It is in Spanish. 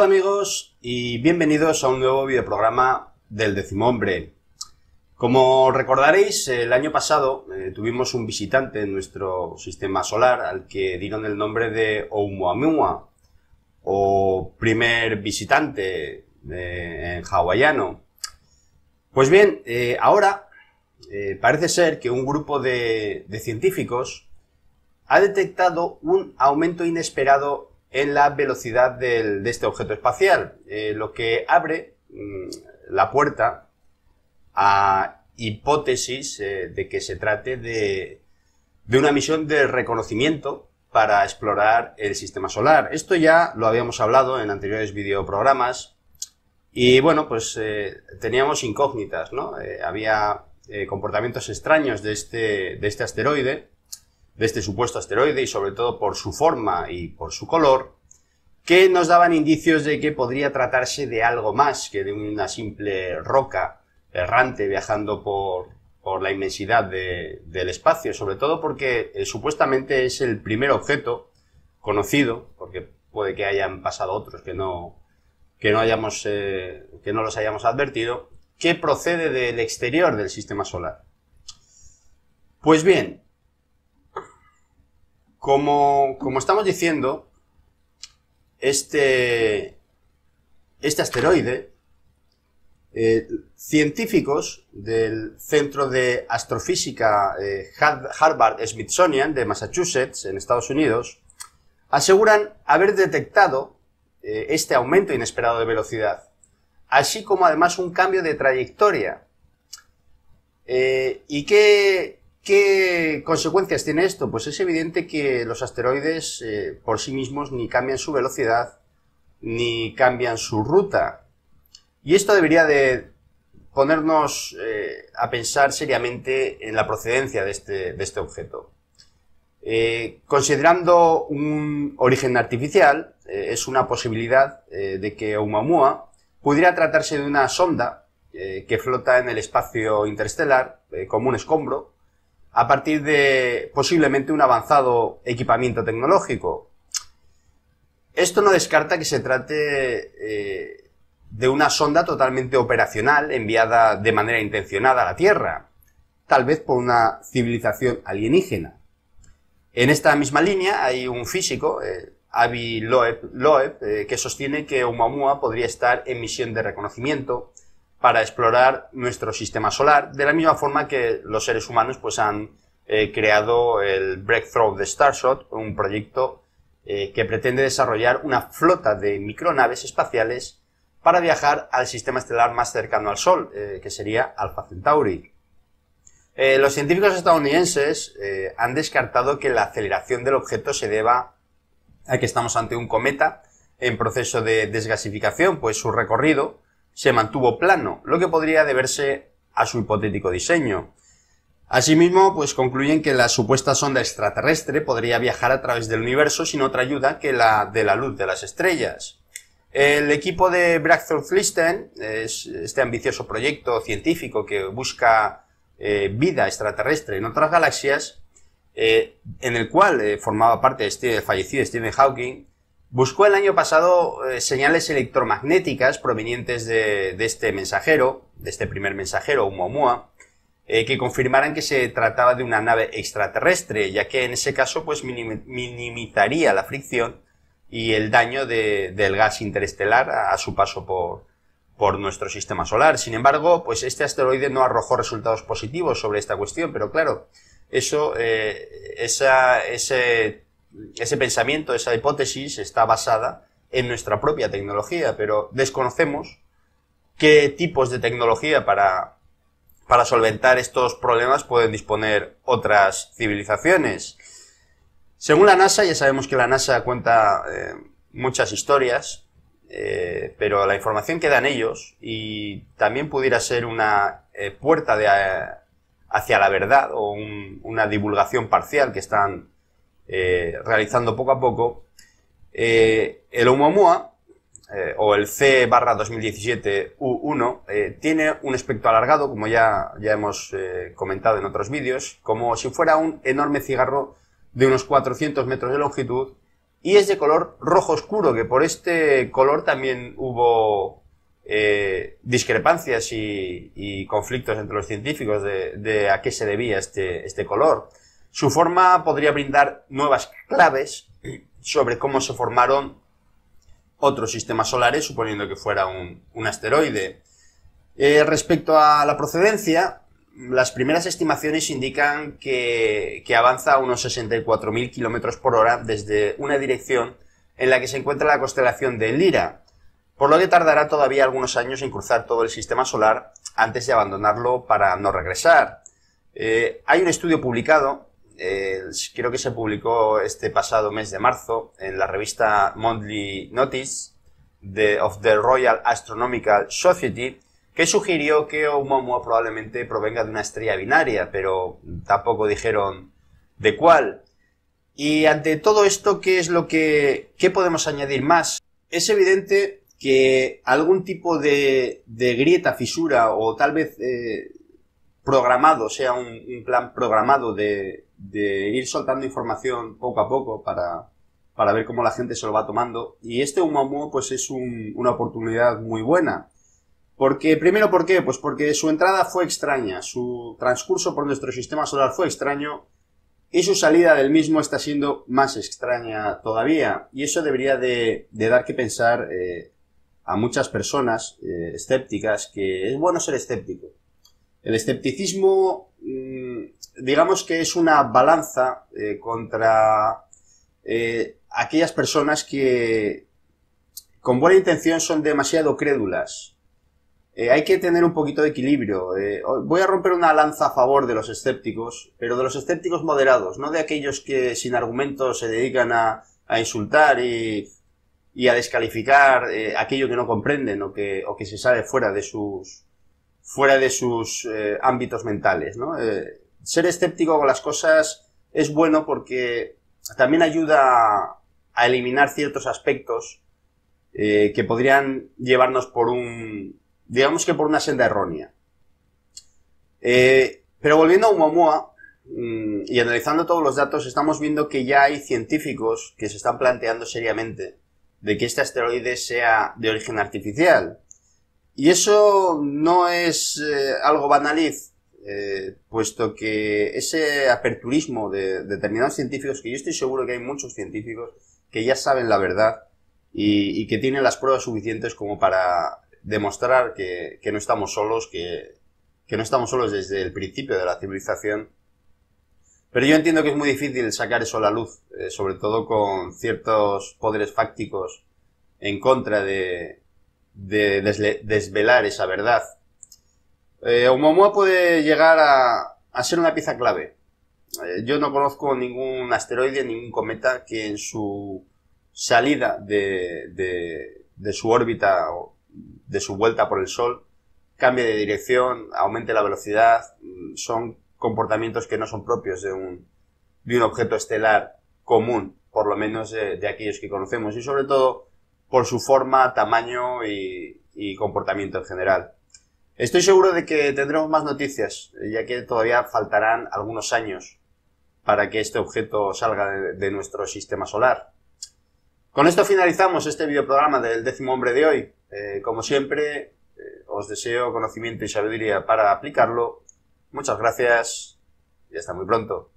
Hola amigos y bienvenidos a un nuevo videoprograma del Decimombre. Como recordaréis, el año pasado eh, tuvimos un visitante en nuestro sistema solar al que dieron el nombre de Oumuamua o primer visitante eh, en hawaiano. Pues bien, eh, ahora parece ser que un grupo de, de científicos ha detectado un aumento inesperado en la velocidad de este objeto espacial, eh, lo que abre mm, la puerta a hipótesis eh, de que se trate de, una misión de reconocimiento para explorar el sistema solar. Esto ya lo habíamos hablado en anteriores videoprogramas y bueno, pues eh, teníamos incógnitas, ¿no? había comportamientos extraños de este, de este asteroide de este supuesto asteroide y sobre todo por su forma y por su color, que nos daban indicios de que podría tratarse de algo más que de una simple roca errante viajando por, por la inmensidad del espacio, sobre todo porque eh, supuestamente es el primer objeto conocido, porque puede que hayan pasado otros que no, que no, hayamos, eh, que no los hayamos advertido, que procede del exterior del sistema solar. Pues bien, como, estamos diciendo, este, este asteroide, eh, científicos del Centro de Astrofísica eh, Harvard Smithsonian de Massachusetts, en Estados Unidos, aseguran haber detectado eh, este aumento inesperado de velocidad, así como además un cambio de trayectoria. ¿Y que... ¿Qué consecuencias tiene esto? Pues es evidente que los asteroides eh, por sí mismos ni cambian su velocidad ni cambian su ruta. Y esto debería de ponernos eh, a pensar seriamente en la procedencia de este, este objeto. Eh, considerando un origen artificial, es una posibilidad de que Oumuamua pudiera tratarse de una sonda que flota en el espacio interestelar como un escombro a partir de posiblemente un avanzado equipamiento tecnológico. Esto no descarta que se trate eh, de una sonda totalmente operacional enviada de manera intencionada a la Tierra, tal vez por una civilización alienígena. En esta misma línea hay un físico, eh, Avi Loeb, eh, que sostiene que Oumuamua podría estar en misión de reconocimiento, para explorar nuestro sistema solar, de la misma forma que los seres humanos pues, han eh, creado el Breakthrough de Starshot, un proyecto eh, que pretende desarrollar una flota de micronaves espaciales para viajar al sistema estelar más cercano al Sol, eh, que sería Alpha Centauri. los científicos estadounidenses han descartado que la aceleración del objeto se deba a que estamos ante un cometa en proceso de desgasificación, pues su recorrido se mantuvo plano, lo que podría deberse a su hipotético diseño. Asimismo, pues concluyen que la supuesta sonda extraterrestre podría viajar a través del universo sin otra ayuda que la de la luz de las estrellas. El equipo de Braxton Listen, es este ambicioso proyecto científico que busca eh, vida extraterrestre en otras galaxias, eh, en el cual eh, formaba parte este fallecido Stephen Hawking, buscó el año pasado eh, señales electromagnéticas provenientes de, este mensajero, de este primer mensajero, Oumuamua, eh, que confirmaran que se trataba de una nave extraterrestre, ya que en ese caso pues minimizaría la fricción y el daño del gas interestelar a, su paso por, por nuestro sistema solar. Sin embargo, pues este asteroide no arrojó resultados positivos sobre esta cuestión, pero claro, eso, eh, esa, ese ese pensamiento, esa hipótesis está basada en nuestra propia tecnología, pero desconocemos qué tipos de tecnología para, para solventar estos problemas pueden disponer otras civilizaciones. Según la NASA, ya sabemos que la NASA cuenta eh, muchas historias, eh, pero la información que dan ellos y también pudiera ser una eh, puerta hacia la verdad o una divulgación parcial que están eh, realizando poco a poco, eh, el Oumuamua, eh, o el C barra 2017 U1, tiene un espectro alargado, como ya, ya hemos comentado en otros vídeos, como si fuera un enorme cigarro de unos 400 metros de longitud y es de color rojo oscuro, que por este color también hubo discrepancias y, conflictos entre los científicos de, a qué se debía este, este color. Su forma podría brindar nuevas claves sobre cómo se formaron otros sistemas solares, suponiendo que fuera un, asteroide. Eh, respecto a la procedencia, las primeras estimaciones indican que, avanza a unos 64.000 km por hora desde una dirección en la que se encuentra la constelación de Lira, por lo que tardará todavía algunos años en cruzar todo el sistema solar antes de abandonarlo para no regresar. Eh, hay un estudio publicado eh, creo que se publicó este pasado mes de marzo en la revista Monthly Notice of the Royal Astronomical Society, que sugirió que Oumuamua probablemente provenga de una estrella binaria, pero tampoco dijeron de cuál. Y ante todo esto, ¿qué es lo que qué podemos añadir más? Es evidente que algún tipo de, grieta, fisura o tal vez eh, programado, sea un plan programado de, de ir soltando información poco a poco para, ver cómo la gente se lo va tomando. Y este humo pues es una oportunidad muy buena. Porque, primero, ¿por qué? Pues porque su entrada fue extraña, su transcurso por nuestro sistema solar fue extraño y su salida del mismo está siendo más extraña todavía. Y eso debería de, dar que pensar eh, a muchas personas eh, escépticas que es bueno ser escéptico. El escepticismo mm, digamos que es una balanza eh, contra eh, aquellas personas que con buena intención son demasiado crédulas. Eh, hay que tener un poquito de equilibrio. voy a romper una lanza a favor de los escépticos, pero de los escépticos moderados, no de aquellos que sin argumentos se dedican a, a insultar y, a descalificar aquello que no comprenden o que, o que se sale fuera de sus fuera de sus ámbitos mentales, ¿no? ser escéptico con las cosas es bueno porque también ayuda a eliminar ciertos aspectos eh, que podrían llevarnos por un, digamos que por una senda errónea. Eh, pero volviendo a Humamua mm, y analizando todos los datos, estamos viendo que ya hay científicos que se están planteando seriamente de que este asteroide sea de origen artificial. Y eso no es eh, algo banaliz, eh, puesto que ese aperturismo de, determinados científicos, que yo estoy seguro que hay muchos científicos que ya saben la verdad y, que tienen las pruebas suficientes como para demostrar que, no estamos solos, que, no estamos solos desde el principio de la civilización. Pero yo entiendo que es muy difícil sacar eso a la luz, eh, sobre todo con ciertos poderes fácticos en contra de desvelar esa verdad eh, Oumuamua puede llegar a, a, ser una pieza clave. Eh, yo no conozco ningún asteroide, ningún cometa que en su salida de, de, su órbita, o de su vuelta por el Sol, cambie de dirección, aumente la velocidad. Mm, son comportamientos que no son propios de un, de un objeto estelar común, por lo menos de, aquellos que conocemos, y sobre todo por su forma, tamaño y comportamiento en general. Estoy seguro de que tendremos más noticias, ya que todavía faltarán algunos años para que este objeto salga de, nuestro sistema solar. Con esto finalizamos este videoprograma del décimo hombre de hoy. Eh, como siempre, eh, os deseo conocimiento y sabiduría para aplicarlo. Muchas gracias y hasta muy pronto.